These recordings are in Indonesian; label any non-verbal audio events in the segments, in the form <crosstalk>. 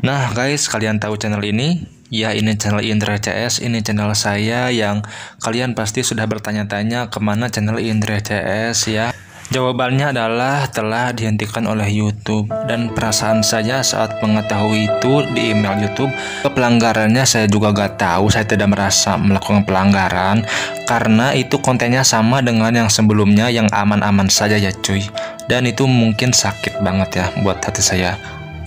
Nah guys, kalian tahu channel ini? Ya ini channel Indra CS, ini channel saya yang kalian pasti sudah bertanya-tanya kemana channel Indra CS ya. Jawabannya adalah telah dihentikan oleh YouTube dan perasaan saya saat mengetahui itu di email YouTube pelanggarannya saya juga gak tahu saya tidak merasa melakukan pelanggaran karena itu kontennya sama dengan yang sebelumnya yang aman-aman saja ya cuy dan itu mungkin sakit banget ya buat hati saya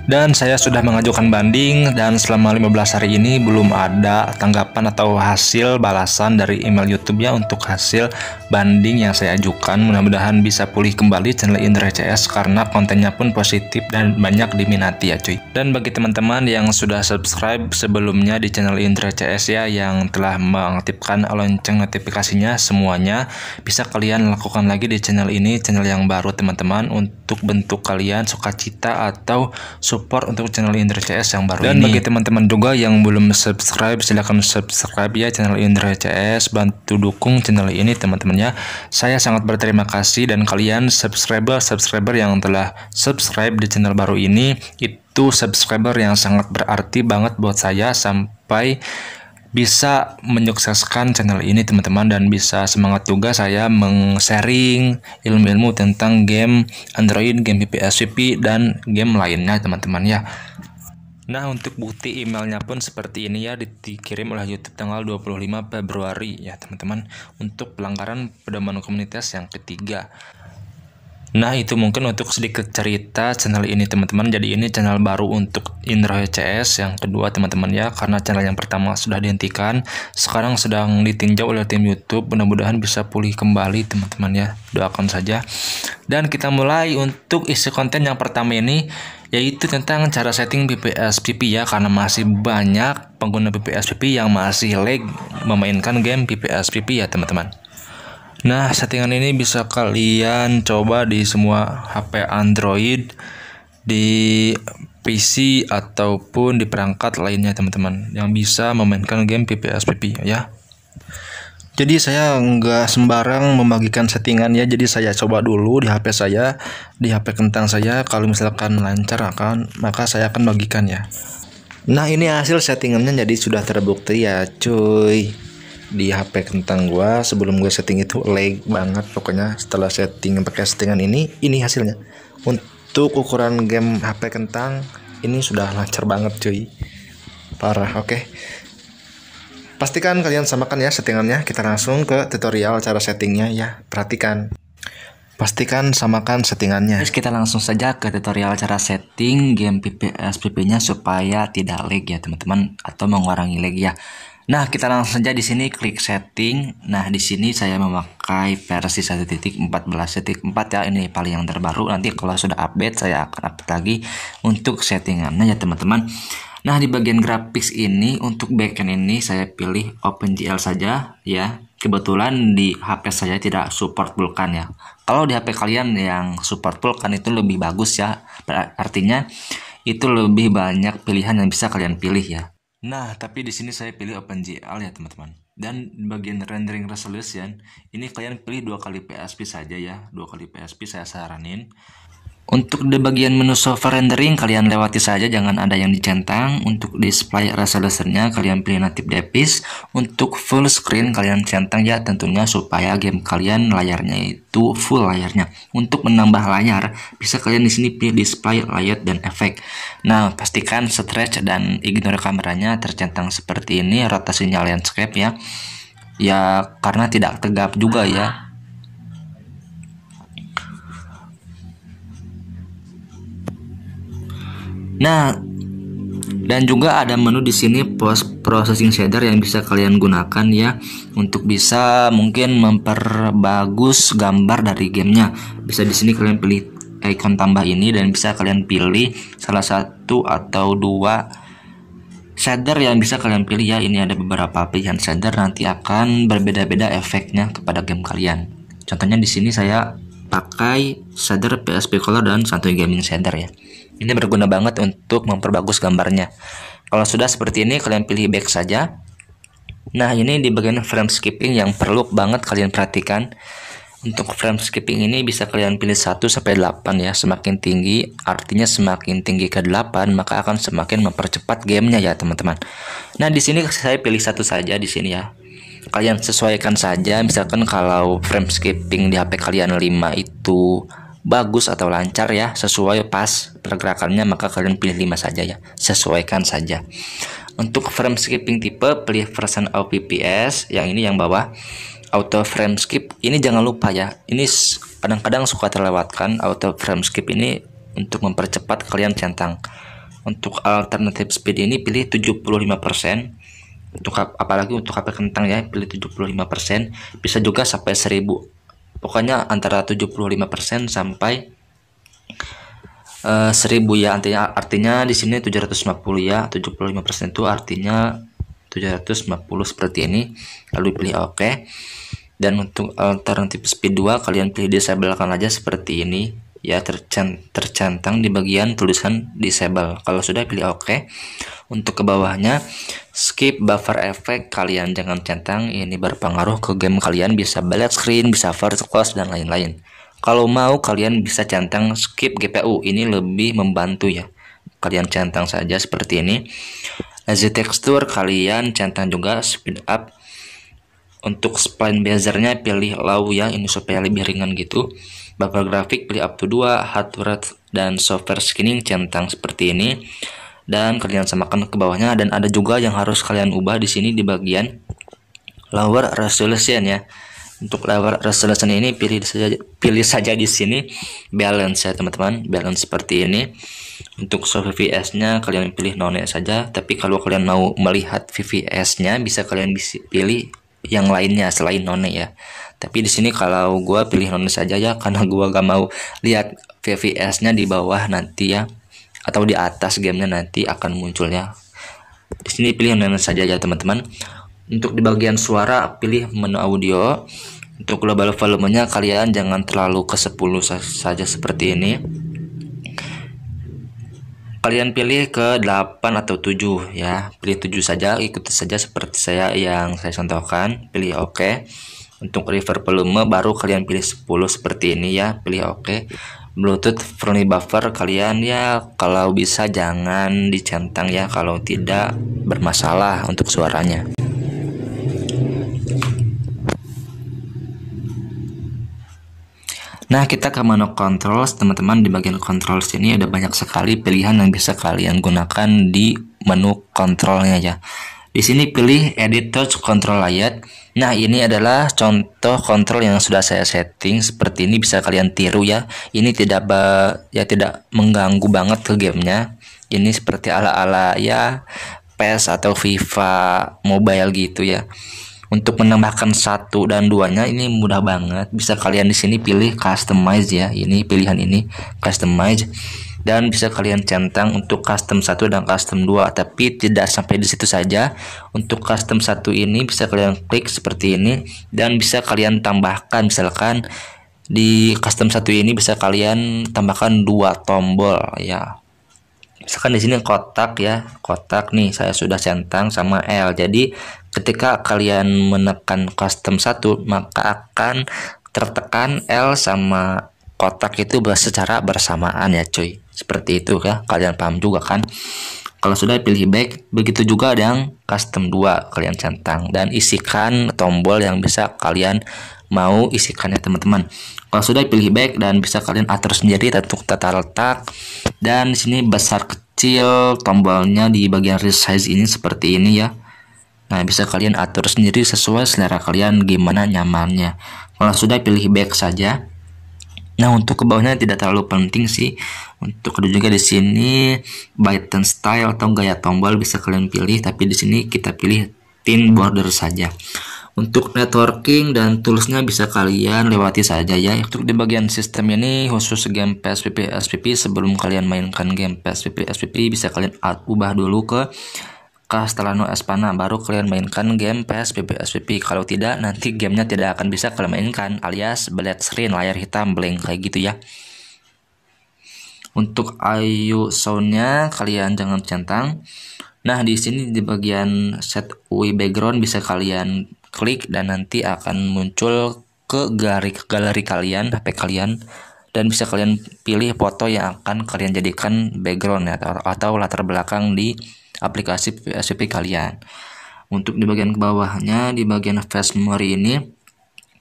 dan saya sudah mengajukan banding dan selama 15 hari ini belum ada tanggapan atau hasil balasan dari email YouTube-nya untuk hasil banding yang saya ajukan. Mudah-mudahan bisa pulih kembali channel Indra CS karena kontennya pun positif dan banyak diminati ya cuy. Dan bagi teman-teman yang sudah subscribe sebelumnya di channel Indra CS ya yang telah mengaktifkan lonceng notifikasinya semuanya bisa kalian lakukan lagi di channel ini, channel yang baru teman-teman untuk bentuk kalian sukacita atau support untuk channel Indra CS yang baru Dan ini. Dan bagi teman-teman juga yang belum subscribe, silahkan subscribe ya channel Indra CS. Bantu dukung channel ini teman-temannya. Saya sangat berterima kasih dan kalian subscriber-subscriber yang telah subscribe di channel baru ini, itu subscriber yang sangat berarti banget buat saya sampai bisa menyukseskan channel ini teman-teman dan bisa semangat juga saya meng-sharing ilmu-ilmu tentang game Android, game PPSVP dan game lainnya teman-teman ya. Nah untuk bukti emailnya pun seperti ini ya dikirim oleh YouTube tanggal 25 Februari ya teman-teman untuk pelanggaran pedoman komunitas yang ketiga. Nah itu mungkin untuk sedikit cerita channel ini teman-teman Jadi ini channel baru untuk Indra CS yang kedua teman-teman ya Karena channel yang pertama sudah dihentikan Sekarang sedang ditinjau oleh tim Youtube Mudah-mudahan bisa pulih kembali teman-teman ya Doakan saja Dan kita mulai untuk isi konten yang pertama ini Yaitu tentang cara setting BPS PP ya Karena masih banyak pengguna BPS PP yang masih lag memainkan game BPS PP ya teman-teman Nah, settingan ini bisa kalian coba di semua HP Android, di PC ataupun di perangkat lainnya teman-teman yang bisa memainkan game PPSPP ya. Jadi saya nggak sembarang membagikan settingan ya. Jadi saya coba dulu di HP saya, di HP kentang saya. Kalau misalkan lancar akan, maka saya akan bagikan ya. Nah ini hasil settingannya jadi sudah terbukti ya cuy di HP kentang gua sebelum gue setting itu lag banget pokoknya setelah setting pakai settingan ini ini hasilnya untuk ukuran game HP kentang ini sudah lancar banget cuy parah oke okay. pastikan kalian samakan ya settingannya kita langsung ke tutorial cara settingnya ya perhatikan Pastikan samakan settingannya. Terus kita langsung saja ke tutorial cara setting game PPSPP-nya supaya tidak lag ya teman-teman atau mengurangi lag ya. Nah, kita langsung saja di sini klik setting. Nah, di sini saya memakai versi 1.14.4 ya. Ini paling yang terbaru. Nanti kalau sudah update saya akan update lagi untuk settingannya ya, teman-teman. Nah, di bagian grafis ini untuk backend ini saya pilih OpenGL saja ya. Kebetulan di HP saya tidak support Vulkan ya. Kalau di HP kalian yang support Vulkan itu lebih bagus ya. Artinya itu lebih banyak pilihan yang bisa kalian pilih ya Nah, tapi di sini saya pilih OpenGL ya teman-teman. Dan bagian rendering resolution, ini kalian pilih dua kali PSP saja ya. Dua kali PSP saya saranin. Untuk di bagian menu software rendering kalian lewati saja jangan ada yang dicentang. Untuk display resolusinya kalian pilih native depis. Untuk full screen kalian centang ya tentunya supaya game kalian layarnya itu full layarnya. Untuk menambah layar bisa kalian di sini pilih display layout dan efek. Nah pastikan stretch dan ignore kameranya tercentang seperti ini rotasinya landscape ya. Ya karena tidak tegap juga ya Nah, dan juga ada menu di sini post processing shader yang bisa kalian gunakan ya untuk bisa mungkin memperbagus gambar dari gamenya. Bisa di sini kalian pilih icon tambah ini dan bisa kalian pilih salah satu atau dua shader yang bisa kalian pilih ya ini ada beberapa pilihan shader nanti akan berbeda-beda efeknya kepada game kalian contohnya di sini saya pakai shader PSP Color dan Santuy Gaming Shader ya ini berguna banget untuk memperbagus gambarnya. Kalau sudah seperti ini, kalian pilih back saja. Nah, ini di bagian frame skipping yang perlu banget kalian perhatikan. Untuk frame skipping ini bisa kalian pilih 1 sampai 8 ya. Semakin tinggi, artinya semakin tinggi ke 8, maka akan semakin mempercepat gamenya ya, teman-teman. Nah, di sini saya pilih satu saja di sini ya. Kalian sesuaikan saja, misalkan kalau frame skipping di HP kalian 5 itu bagus atau lancar ya sesuai pas pergerakannya maka kalian pilih 5 saja ya sesuaikan saja untuk frame skipping tipe pilih version OPPS yang ini yang bawah auto frame skip ini jangan lupa ya ini kadang-kadang suka terlewatkan auto frame skip ini untuk mempercepat kalian centang untuk alternative speed ini pilih 75% untuk apalagi untuk HP kentang ya pilih 75% bisa juga sampai 1000 pokoknya antara 75% sampai uh, eh, 1000 ya artinya artinya di sini 750 ya 75% itu artinya 750 seperti ini lalu pilih oke okay. dan untuk eh, alternatif speed 2 kalian pilih disablekan aja seperti ini ya tercantang di bagian tulisan disable. Kalau sudah pilih OK. Untuk ke bawahnya skip buffer effect kalian jangan centang ini berpengaruh ke game kalian bisa black screen, bisa first class dan lain-lain. Kalau mau kalian bisa centang skip GPU ini lebih membantu ya. Kalian centang saja seperti ini. Lazy texture kalian centang juga speed up. Untuk spline bezernya pilih low ya ini supaya lebih ringan gitu. Bakal grafik pilih up to 2, hardware dan software skinning centang seperti ini. Dan kalian samakan ke bawahnya dan ada juga yang harus kalian ubah di sini di bagian lower resolution ya. Untuk lower resolution ini pilih saja pilih saja di sini balance ya teman-teman, balance seperti ini. Untuk soft VVS-nya kalian pilih none saja, tapi kalau kalian mau melihat VVS-nya bisa kalian pilih yang lainnya selain None ya. Tapi di sini kalau gue pilih None saja ya <laughs> karena gue gak mau lihat VVS-nya di bawah nanti ya atau di atas gamenya nanti akan munculnya. Di sini pilih None saja ya teman-teman. Untuk di bagian suara pilih menu audio. Untuk global volumenya kalian jangan terlalu ke 10 saja seperti ini kalian pilih ke 8 atau 7 ya pilih 7 saja ikuti saja seperti saya yang saya contohkan pilih oke OK. untuk river volume baru kalian pilih 10 seperti ini ya pilih oke OK. bluetooth friendly buffer kalian ya kalau bisa jangan dicentang ya kalau tidak bermasalah untuk suaranya Nah, kita ke menu controls, teman-teman. Di bagian controls ini ada banyak sekali pilihan yang bisa kalian gunakan di menu kontrolnya ya. Di sini pilih edit touch control layout. Nah, ini adalah contoh kontrol yang sudah saya setting. Seperti ini bisa kalian tiru ya. Ini tidak ya tidak mengganggu banget ke gamenya. Ini seperti ala-ala ya PES atau FIFA mobile gitu ya untuk menambahkan satu dan duanya ini mudah banget bisa kalian di sini pilih customize ya ini pilihan ini customize dan bisa kalian centang untuk custom satu dan custom dua. tapi tidak sampai di situ saja untuk custom satu ini bisa kalian klik seperti ini dan bisa kalian tambahkan misalkan di custom satu ini bisa kalian tambahkan dua tombol ya misalkan di sini kotak ya kotak nih saya sudah centang sama L jadi ketika kalian menekan custom 1 maka akan tertekan L sama kotak itu secara bersamaan ya cuy seperti itu ya kalian paham juga kan kalau sudah pilih back begitu juga yang custom 2 kalian centang dan isikan tombol yang bisa kalian mau isikan ya teman-teman kalau sudah pilih back dan bisa kalian atur sendiri untuk tata letak dan di sini besar kecil tombolnya di bagian resize ini seperti ini ya nah bisa kalian atur sendiri sesuai selera kalian gimana nyamannya kalau sudah pilih back saja Nah untuk ke bawahnya tidak terlalu penting sih. Untuk kedua juga di sini button style atau gaya tombol bisa kalian pilih, tapi di sini kita pilih thin border saja. Untuk networking dan toolsnya bisa kalian lewati saja ya. Untuk di bagian sistem ini khusus game PSPP SPP sebelum kalian mainkan game PSPP SPP bisa kalian ubah dulu ke Castellano Espana baru kalian mainkan game PSPP SPP. Kalau tidak nanti gamenya tidak akan bisa kalian mainkan alias black screen layar hitam blank kayak gitu ya. Untuk IU soundnya kalian jangan centang. Nah di sini di bagian set UI background bisa kalian klik dan nanti akan muncul ke galeri galeri kalian HP kalian dan bisa kalian pilih foto yang akan kalian jadikan background ya, atau, atau latar belakang di aplikasi PSP kalian untuk di bagian bawahnya di bagian face memory ini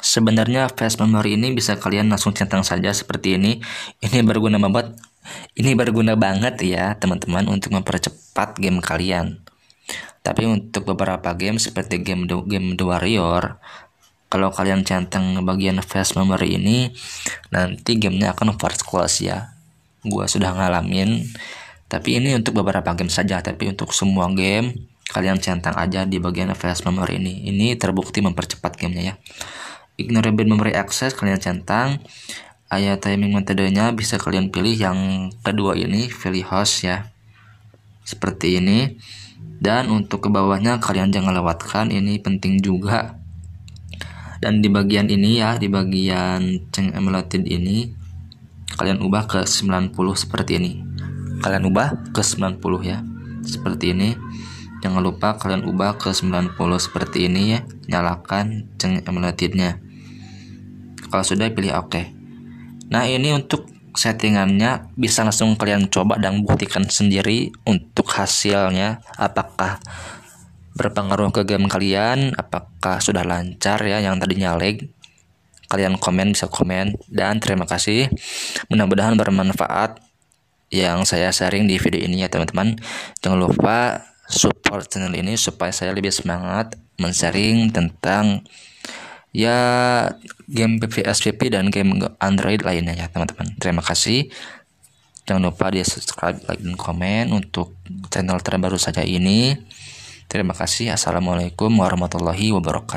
sebenarnya face memory ini bisa kalian langsung centang saja seperti ini ini berguna banget ini berguna banget ya teman-teman untuk mempercepat game kalian tapi untuk beberapa game seperti game The, game The Warrior, kalau kalian centang bagian fast memory ini, nanti gamenya akan first class ya. Gua sudah ngalamin, tapi ini untuk beberapa game saja, tapi untuk semua game kalian centang aja di bagian fast memory ini. Ini terbukti mempercepat gamenya ya. Ignore bin memory access kalian centang ayat timing metodenya bisa kalian pilih yang kedua ini pilih host ya seperti ini dan untuk ke bawahnya kalian jangan lewatkan ini penting juga dan di bagian ini ya di bagian ceng emulated ini kalian ubah ke 90 seperti ini kalian ubah ke 90 ya seperti ini jangan lupa kalian ubah ke 90 seperti ini ya nyalakan ceng emulatednya kalau sudah pilih oke okay. nah ini untuk settingannya bisa langsung kalian coba dan buktikan sendiri untuk hasilnya apakah berpengaruh ke game kalian apakah sudah lancar ya yang tadinya lag kalian komen bisa komen dan terima kasih mudah-mudahan bermanfaat yang saya sharing di video ini ya teman-teman jangan lupa support channel ini supaya saya lebih semangat men-sharing tentang ya game SPP dan game Android lainnya ya teman-teman. Terima kasih. Jangan lupa di subscribe, like, dan komen untuk channel terbaru saja ini. Terima kasih. Assalamualaikum warahmatullahi wabarakatuh.